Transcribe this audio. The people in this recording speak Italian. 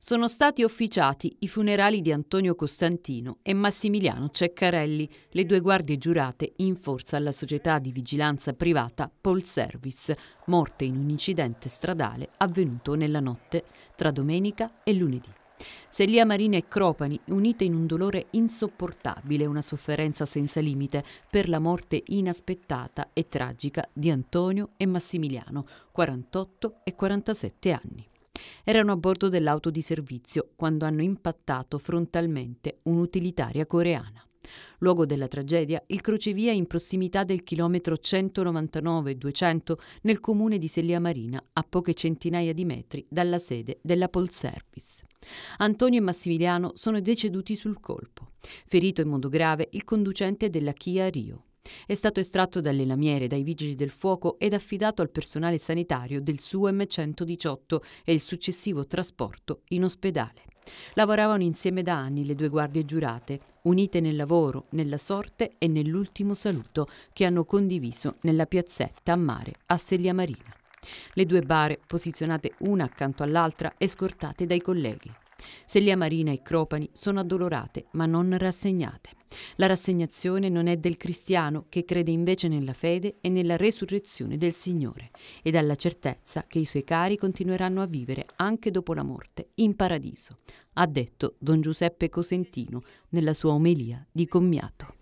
sono stati officiati i funerali di Antonio Costantino e Massimiliano Ceccarelli, le due guardie giurate in forza alla società di vigilanza privata Pol Service, morte in un incidente stradale avvenuto nella notte tra domenica e lunedì. Selia Marina e Cropani, unite in un dolore insopportabile, una sofferenza senza limite per la morte inaspettata e tragica di Antonio e Massimiliano, 48 e 47 anni erano a bordo dell'auto di servizio quando hanno impattato frontalmente un'utilitaria coreana. Luogo della tragedia, il crocevia in prossimità del chilometro 199-200 nel comune di Sellia Marina, a poche centinaia di metri dalla sede della Pol Service. Antonio e Massimiliano sono deceduti sul colpo. Ferito in modo grave il conducente della Kia Rio. È stato estratto dalle lamiere, dai vigili del fuoco ed affidato al personale sanitario del SUM 118 e il successivo trasporto in ospedale. Lavoravano insieme da anni le due guardie giurate, unite nel lavoro, nella sorte e nell'ultimo saluto che hanno condiviso nella piazzetta a mare a Seglia Marina. Le due bare posizionate una accanto all'altra e scortate dai colleghi. Sellia Marina e Cropani sono addolorate ma non rassegnate. La rassegnazione non è del cristiano che crede invece nella fede e nella resurrezione del Signore ed alla certezza che i suoi cari continueranno a vivere anche dopo la morte in paradiso, ha detto don Giuseppe Cosentino nella sua omelia di commiato.